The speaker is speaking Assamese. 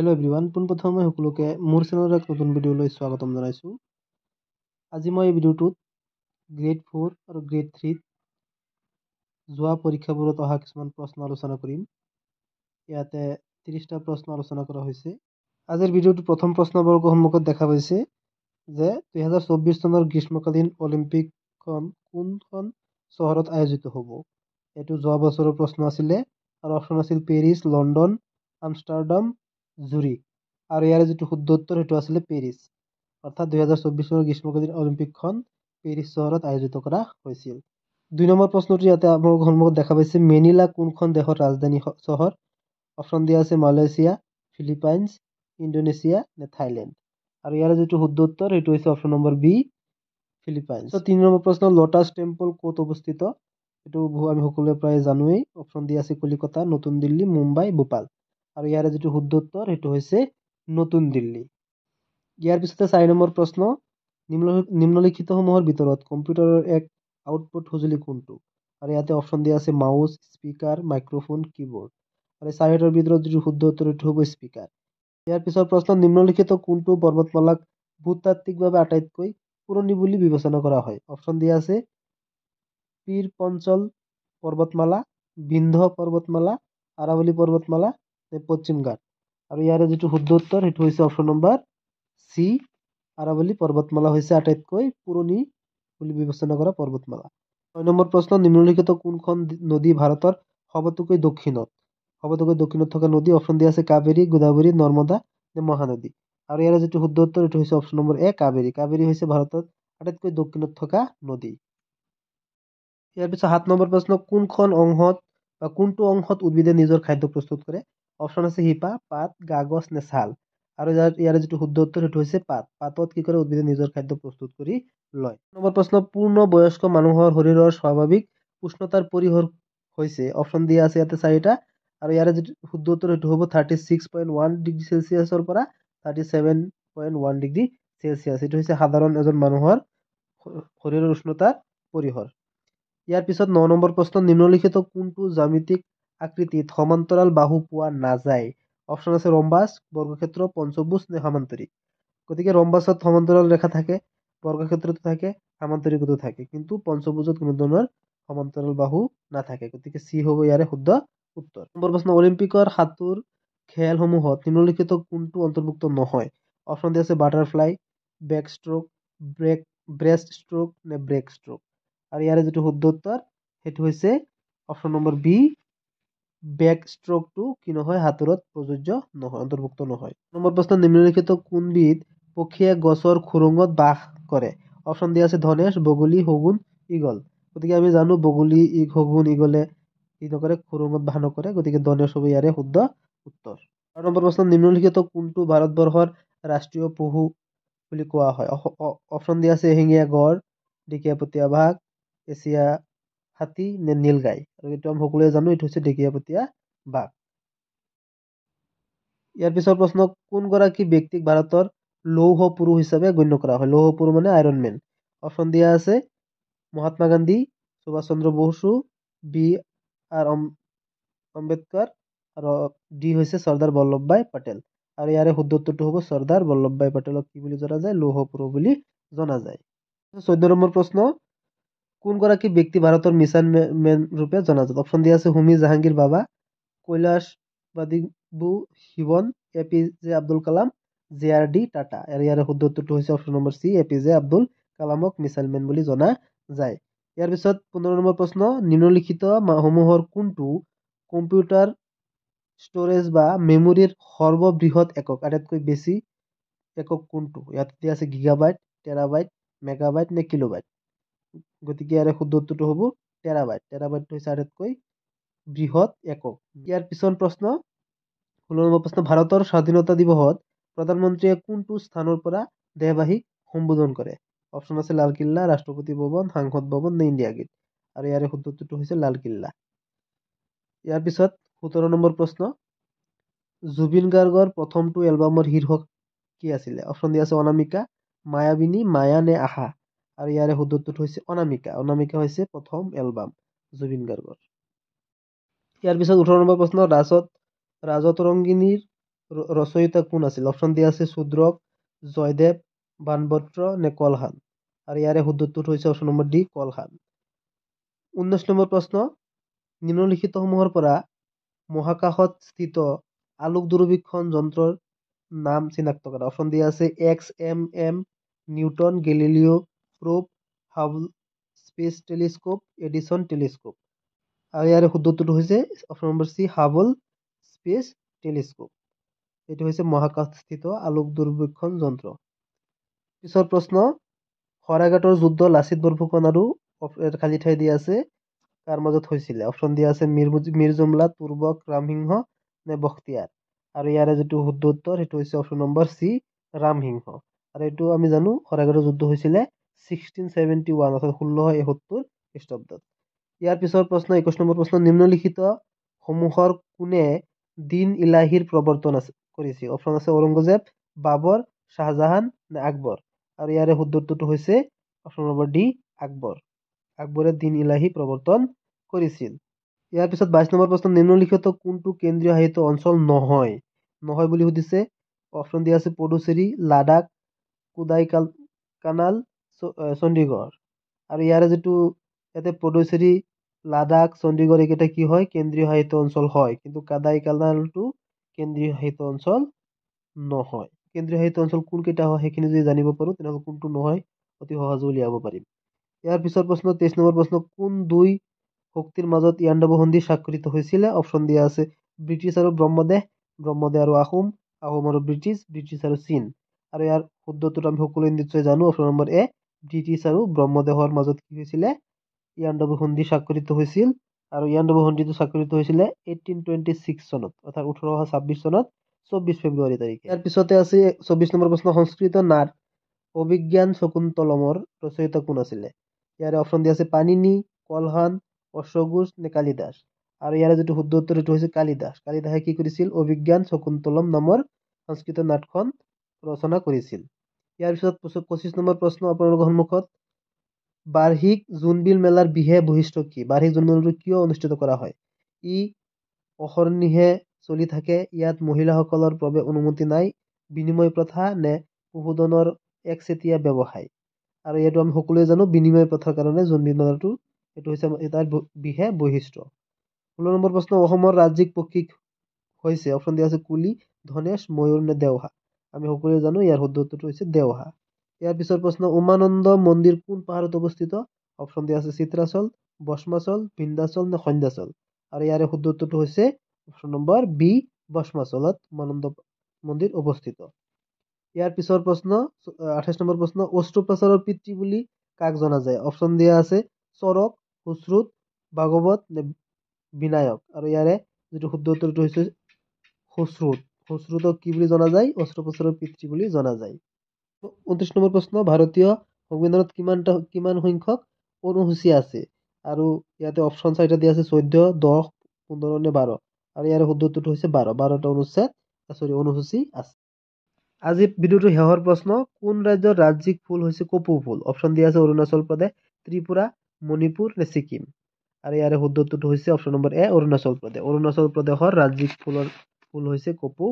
হেল্ল' এভৰিৱান পোনপ্ৰথমে মই সকলোকে মোৰ চেনেলত এক নতুন ভিডিঅ'লৈ স্বাগতম জনাইছোঁ আজি মই এই ভিডিঅ'টোত গ্ৰেড ফ'ৰ আৰু গ্ৰেড থ্ৰীত যোৱা পৰীক্ষাবোৰত অহা কিছুমান প্ৰশ্ন আলোচনা কৰিম ইয়াতে ত্ৰিছটা প্ৰশ্ন আলোচনা কৰা হৈছে আজিৰ ভিডিঅ'টোত প্ৰথম প্ৰশ্নবৰ্গ সন্মুখত দেখা পাইছে যে দুহেজাৰ চৌব্বিছ চনৰ গ্ৰীষ্মকালীন অলিম্পিকখন কোনখন চহৰত আয়োজিত হ'ব এইটো যোৱা বছৰৰ প্ৰশ্ন আছিলে আৰু অপশ্যন আছিল পেৰিছ লণ্ডন আমষ্টাৰডাম জুৰি আৰু ইয়াৰে যিটো শুদ্ধ উত্তৰ সেইটো আছিলে পেৰিছ অৰ্থাৎ দুহেজাৰ চৌব্বিছ চনৰ গ্ৰীষ্মকালীন অলিম্পিকখন পেৰিছ চহৰত আয়োজিত কৰা হৈছিল দুই নম্বৰ প্ৰশ্নটো ইয়াতে আপোনালোকৰ সন্মুখত দেখা পাইছে মেনিলা কোনখন দেশৰ ৰাজধানী চহৰ অপশ্যন দিয়া আছে মালয়েছিয়া ফিলিপাইনছ ইণ্ডোনেছিয়া নে থাইলেণ্ড আৰু ইয়াৰে যিটো শুদ্ধ উত্তৰ সেইটো হৈছে অপশ্যন নম্বৰ বি ফিলিপাইনছ তিনি নম্বৰ প্ৰশ্ন লটাছ টেম্পল ক'ত অৱস্থিত সেইটো আমি সকলোৱে প্ৰায় জানোৱেই অপশ্যন দিয়া আছে কলিকতা নতুন দিল্লী মুম্বাই ভূপাল আৰু ইয়াৰে যিটো শুদ্ধ উত্তৰ সেইটো হৈছে নতুন দিল্লী ইয়াৰ পিছতে চাৰি নম্বৰ প্ৰশ্ন নিম্নলিখিতসমূহৰ ভিতৰত কম্পিউটাৰৰ এক আউটপুট সঁজুলি কোনটো আৰু ইয়াতে অপশ্যন দিয়া আছে মাউচ স্পীকাৰ মাইক্ৰ'ফোন কীবৰ্ড আৰু চাৰিটাৰ ভিতৰত যিটো শুদ্ধ উত্তৰ সেইটো হ'ব স্পীকাৰ ইয়াৰ পিছৰ প্ৰশ্ন নিম্নলিখিত কোনটো পৰ্বতমালাক ভূতাত্বিকভাৱে আটাইতকৈ পুৰণি বুলি বিবেচনা কৰা হয় অপশ্যন দিয়া আছে পীৰ পঞ্চল পৰ্বতমালা বিন্ধ পৰ্বতমালা আৰাৱলী পৰ্বতমালা পশ্চিম ঘাট আৰু ইয়াৰে যিটো শুদ্ধ উত্তৰ সেইটো হৈছে অপশ্যন নম্বৰ চি আৰাৱলী পৰ্বতমালা হৈছে আটাইতকৈ পুৰণি বুলি বিবেচনা কৰা পৰ্বতমালা ছয় নম্বৰ প্ৰশ্ন নিম্নলিখিত কোনখন নদী ভাৰতৰ সবাতোকৈ দক্ষিণত সবাতোকৈ দক্ষিণত থকা নদী অপশ্যন দিয়া আছে কাবেৰী গোদাৱৰী নৰ্মদা নে মহানদী আৰু ইয়াৰে যিটো শুদ্ধ উত্তৰ এইটো হৈছে option number A Kaveri Kaveri হৈছে ভাৰতত আটাইতকৈ দক্ষিণত থকা নদী ইয়াৰ পিছত সাত নম্বৰ প্ৰশ্ন কোনখন অংশত বা কোনটো অংশত উদ্ভিদে নিজৰ খাদ্য প্ৰস্তুত কৰে অপশ্যন আছে শিপা পাত গাগছ নে ছাল আৰু ইয়াৰ ইয়াৰে যিটো শুদ্ধ উত্তৰ সেইটো হৈছে পাত পাতত কি কৰে উদ্ভিদে নিজৰ খাদ্য প্ৰস্তুত কৰি লয় নম্বৰ প্ৰশ্ন পূৰ্ণ বয়স্ক মানুহৰ শৰীৰৰ স্বাভাৱিক উষ্ণতাৰ পৰিসৰ হৈছে অপশ্যন দিয়া আছে ইয়াতে চাৰিটা আৰু ইয়াৰে যিটো শুদ্ধ উত্তৰ সেইটো হ'ব thirty six point one degree চেলচিয়াছৰ পৰা thirty seven point one degree Celsius এইটো হৈছে সাধাৰণ এজন মানুহৰ শৰীৰৰ উষ্ণতাৰ পৰিসৰ ইয়াৰ পিছত ন নম্বৰ প্ৰশ্ন নিম্নলিখিত কোনটো জামিতিক আকৃতি সমান্তরাল বাহু পোৱা নাযায় অপশ্যন আছে রম্বাস বৰ্গক্ষেত্ৰ পঞ্চভুজ নে সামান্তৰিক গতিকে ৰম্বাছত সমান্তৰাল ৰেখা থাকে বৰ্গক্ষেত্ৰতো থাকে সামান্তৰিকতো থাকে কিন্তু পঞ্চভুজত কোনো ধৰণৰ সমান্তৰাল বাহু নাথাকে গতিকে চি হ'ব ইয়াৰে শুদ্ধ উত্তৰ নম্বৰ প্ৰশ্ন অলিম্পিকৰ সাঁতোৰ খেলসমূহত নিম্নলিখিত কোনটো অন্তৰ্ভুক্ত নহয় অপশন দিয়ে আছে butterfly backstroke break breaststroke নে ব্ৰেক ষ্ট্ৰ'ক আৰু ইয়াৰে যিটো শুদ্ধ উত্তৰ সেইটো হৈছে অপশ্যন নম্বৰ বি বেক ষ্ট্ৰকটো কি নহয় সাঁতোৰত প্ৰযোজ্য নহয় অন্তৰ্ভুক্ত নহয় নম্বৰ প্ৰশ্ন নিম্নলিখিত কোনবিধ পক্ষীয়ে গছৰ খুৰুঙত বাস কৰে অপশ্যন দিয়া আছে ধনেশ বগলী শগুন ইগল গতিকে আমি জানো বগলী ইগ শগুন ইগলে কি নকৰে খুৰুঙত বাস নকৰে গতিকে ধনেশ হ'ব ইয়াৰে শুদ্ধ উত্তৰ আৰু নম্বৰ প্ৰশ্ন নিম্নলিখিত কোনটো ভাৰতবৰ্ষৰ ৰাষ্ট্ৰীয় পহু বুলি কোৱা হয় অপশ্যন দিয়া আছে এশিঙীয়া গড় ঢেকীয়া পতীয়া বাঘ এছিয়া হাতী নে নীলগাই আৰু এইটো আমি সকলোৱে জানো এইটো হৈছে ঢেকীয়াপতীয়া বাঘ ইয়াৰ পিছৰ প্ৰশ্ন কোনগৰাকী ব্যক্তিক ভাৰতৰ লৌহ পুৰুষ হিচাপে গণ্য কৰা হয় লৌহ পুৰুষ মানে আইৰণ মেন অপশ্যন দিয়া আছে মহাত্মা গান্ধী সুভাষ চন্দ্ৰ বসু বি আৰ আম্বেদকাৰ আৰু ডি হৈছে চৰ্দাৰ ভাই পটেল আৰু ইয়াৰে শুদ্ধ উত্তৰটো হ'ব চৰ্দাৰ বল্লভভাই পটেলক কি বুলি জনা যায় লৌহ পুৰুষ বুলি জনা যায় চৈধ্য নম্বৰ প্ৰশ্ন কোনগৰাকী ব্যক্তি ভাৰতৰ মিছন মেন ৰূপে জনাজাত অপশ্যন দিয়া আছে Homi Jehangir Bhabha Kailasavadivoo Sivan A P J Abdul Kalam J R D Tata আৰু ইয়াৰে শুদ্ধ উত্তৰটো হৈছে option number C A P J Abdul কালামক মিছাইল মেন বুলি জনা যায় ইয়াৰ পিছত পোন্ধৰ নম্বৰ প্ৰশ্ন নিম্নলিখিত সমূহৰ কোনটো কম্পিউটাৰ ষ্ট'ৰেজ বা মেম'ৰীৰ সৰ্ববৃহৎ একক আটাইতকৈ বেছি একক কোনটো ইয়াত দিয়া আছে গিগাবাইট টেৰাবাইট মেগাবাইট নে কিলোবাইট গতিকে ইয়াৰে শুদ্ধ উত্তৰটো হ'ব টেৰাবাইট টেৰাবাইটটো হৈছে আটাইতকৈ বৃহৎ একক ইয়াৰ পিছৰ প্ৰশ্ন ষোল্ল নম্বৰ প্ৰশ্ন ভাৰতৰ স্বাধীনতা দিৱসত প্ৰধানমন্ত্ৰীয়ে কোনটো স্থানৰ পৰা দেহবাহীক সম্বোধন কৰে অপশ্যন আছে লালকিল্লা ৰাষ্ট্ৰপতি ভৱন সাংসদ ভৱন নে ইণ্ডিয়া গেট আৰু ইয়াৰে শুদ্ধ উত্তৰটো হৈছে লালকিল্লা ইয়াৰ পিছত সোতৰ নম্বৰ প্ৰশ্ন জুবিন গাৰ্গৰ প্ৰথমটো এলবামৰ শীৰ্ষক কি আছিলে অপশ্যন দিয়া আছে অনামিকা মায়াবিনী মায়া নে আশা আৰু ইয়াৰে শুদ্ধটোত হৈছে অনামিকা অনামিকা হৈছে প্ৰথম এলবাম জুবিন গাৰ্গৰ ইয়াৰ পিছত ওঠৰ নম্বৰ প্ৰশ্ন ৰাজত ৰাজতৰংগিনীৰ ৰচয়িতা কোন আছিল অপশ্যন দিয়া আছে চুদ্ৰক জয়দেৱ বানভদ্ৰ নে কলহান আৰু ইয়াৰে শুদ্ধটোত হৈছে অপশ্যন নম্বৰ ডি কলহান ঊনৈছ নম্বৰ প্ৰশ্ন নিম্নলিখিতসমূহৰ পৰা মহাকাশত স্থিত আলোক দূৰবীক্ষণ যন্ত্ৰৰ নাম চিনাক্ত কৰা অপশ্যন দিয়া আছে X M M Newton Galileo' probe Hubble space telescope Edison telescope আৰু ইয়াৰে শুদ্ধ উত্তৰটো হৈছে option number C Hubble space telescope এইটো হৈছে মহাকাশস্থিত আলোক দুৰ্বীক্ষণ যন্ত্ৰ পিছৰ প্ৰশ্ন শৰাঘাটৰ যুদ্ধ লাচিত বৰফুকন আৰু খালী ঠাই দিয়া আছে তাৰ মাজত হৈছিলে অপশ্যন দিয়া আছে মিৰ মিৰ জুমলা তুৰ্বক ৰামসিংহ নে বখতিয়াৰ আৰু ইয়াৰে যিটো শুদ্ধ উত্তৰ সেইটো হৈছে অপশ্যন নম্বৰ চি ৰামসিংহ আৰু এইটো আমি জানো শৰাইঘাটৰ যুদ্ধ হৈছিলে ছিক্সটিন অৰ্থাৎ ষোল্লশ খ্ৰীষ্টাব্দত ইয়াৰ পিছৰ প্ৰশ্ন একৈছ নম্বৰ প্ৰশ্ন নিম্নলিখিত সমূহৰ কোনে দিন ইলাহীৰ প্ৰৱৰ্তন কৰিছে অপশ্যন আছে ঔৰংগজেব বাবৰ শ্বাহজাহান নে আকবৰ আৰু ইয়াৰে শুদ্ধটোত হৈছে অপশ্যন নম্বৰ ডি আকবৰ আকবৰে দিন ইলাহী প্ৰৱৰ্তন কৰিছিল ইয়াৰ পিছত বাইছ নম্বৰ প্ৰশ্ন নিম্নলিখিত কোনটো কেন্দ্ৰীয় শাসিত অঞ্চল নহয় নহয় বুলি সুধিছে অপশ্যন দিয়া আছে পুডুচেৰী লাডাখ কুদাইকাল কানাল চণ্ডীগড় আৰু ইয়াৰে যিটো ইয়াতে পদুচেৰী লাডাখ চণ্ডীগড় এইকেইটা কি হয় কেন্দ্ৰীয় শাসিত অঞ্চল হয় কিন্তু কাদাইকালটো কেন্দ্ৰীয় শাসিত অঞ্চল নহয় কেন্দ্ৰীয় শাসিত অঞ্চল কোনকেইটা হয় সেইখিনি যদি জানিব পাৰোঁ তেনেহ'লে কোনটো নহয় অতি সহজে উলিয়াব পাৰিম ইয়াৰ পিছৰ প্ৰশ্ন তেইছ নম্বৰ প্ৰশ্ন কোন দুই শক্তিৰ মাজত ইয়াণ্ডৱ সন্ধি স্বাক্ষৰিত হৈছিলে অপশ্যন দিয়া আছে ব্ৰিটিছ আৰু ব্ৰহ্মদেহ ব্ৰহ্মদেহ আৰু আহোম আহোম আৰু ব্ৰিটিছ ব্ৰিটিছ আৰু চীন আৰু ইয়াৰ শুদ্ধটোত আমি সকলোৱে নিশ্চয় জানো অপশ্যন নম্বৰ এ ব্ৰিটিছ আৰু ব্ৰহ্মদেহৰ মাজত কি হৈছিলে ইয়াণ্ডৱ সন্ধি স্বাক্ষৰিত হৈছিল আৰু ইয়াণ্ডৱ সন্ধিটো স্বাক্ষৰিত হৈছিলে এইটিন টুৱেণ্টি ছিক্স চনত অৰ্থাৎ ওঠৰশ ছাব্বিছ চনত চৌব্বিছ ফেব্ৰুৱাৰী তাৰিখে ইয়াৰ পিছতে আছে চৌব্বিছ নম্বৰ প্ৰশ্ন সংস্কৃত নাট অভিজ্ঞান শকুন্তলমৰ ৰচয়িত কোন আছিলে ইয়াৰে অপশ্যন দিয়া আছে পানিনী কলহান অশগুজ নে কালিদাস আৰু ইয়াৰে যিটো শুদ্ধ উত্তৰ সেইটো হৈছে কালিদাস কালিদাসে কি কৰিছিল অভিজ্ঞান শকুন্তলম নামৰ সংস্কৃত নাটখন ৰচনা কৰিছিল ইয়াৰ পিছত পঁচিছ নম্বৰ প্ৰশ্ন আপোনালোকৰ সন্মুখত বাৰ্ষিক জোনবিল মেলাৰ বিহে বৈশিষ্ট্য কি বাৰ্ষিক জোনবিল জোনবিলটো কিয় অনুষ্ঠিত কৰা হয় ই অহৰ্নিহে চলি থাকে ইয়াত মহিলাসকলৰ প্ৰৱেশ অনুমতি নাই বিনিময় প্ৰথা নে পশুধনৰ একচেতীয়া ব্যৱসায় আৰু ইয়াতো আমি সকলোৱে জানো বিনিময় প্ৰথাৰ কাৰণে জোনবিল মেলাটো এইটো হৈছে তাৰ বিহে বৈশিষ্ট্য ষোল্ল নম্বৰ প্ৰশ্ন অসমৰ ৰাজ্যিক পক্ষীক হৈছে অপশ্যন দিয়া হৈছে কুলি ধনেশ ময়ূৰ নে দেওহা আমি সকলোৱে জানো ইয়াৰ শুদ্ধ উত্তৰটো হৈছে দেওহা ইয়াৰ পিছৰ প্ৰশ্ন উমানন্দ মন্দিৰ কোন পাহাৰত অৱস্থিত অপশ্যন দিয়া আছে চিত্ৰাচল বস্মাচল ভিন্দাচল নে সন্ধ্যাচল আৰু ইয়াৰে শুদ্ধ উত্তৰটো হৈছে অপশ্যন নম্বৰ বি বস্মাচলত উমানন্দ মন্দিৰ অৱস্থিত ইয়াৰ পিছৰ প্ৰশ্ন আঠাইছ নম্বৰ প্ৰশ্ন অষ্ট্ৰোপ্ৰচাৰৰ পিতৃ বুলি কাক জনা যায় অপশ্যন দিয়া আছে চৰক সুশ্ৰুত ভাগৱত নে বিনায়ক আৰু ইয়াৰে যিটো শুদ্ধ উত্তৰটো হৈছে সুশ্ৰুত অশ্ৰুতক কি বুলি জনা যায় অস্ত্ৰোপচাৰৰ পিতৃ বুলি জনা যায় ঊনত্ৰিছ নম্বৰ প্ৰশ্ন ভাৰতীয় সংবিধানত কিমানটা কিমান সংখ্যক অনুসূচী আছে আৰু ইয়াতে অপশ্যন চাৰিটা দিয়া আছে চৈধ্য দহ পোন্ধৰ নে বাৰ আৰু ইয়াৰে শুদ্ধটো হৈছে বাৰ বাৰটা অনুচ্ছেদ চৰি অনুসূচী আছে আজি ভিডিঅ'টোৰ শেষৰ প্ৰশ্ন কোন ৰাজ্যৰ ৰাজ্যিক ফুল হৈছে কপৌ ফুল অপশ্যন দিয়া আছে অৰুণাচল প্ৰদেশ ত্ৰিপুৰা মণিপুৰ নে ছিকিম আৰু ইয়াৰে শুদ্ধটো হৈছে option number A Arunachal Pradesh Arunachal প্ৰদেশৰ ৰাজ্যিক ফুলৰ ফুল হৈছে কপৌ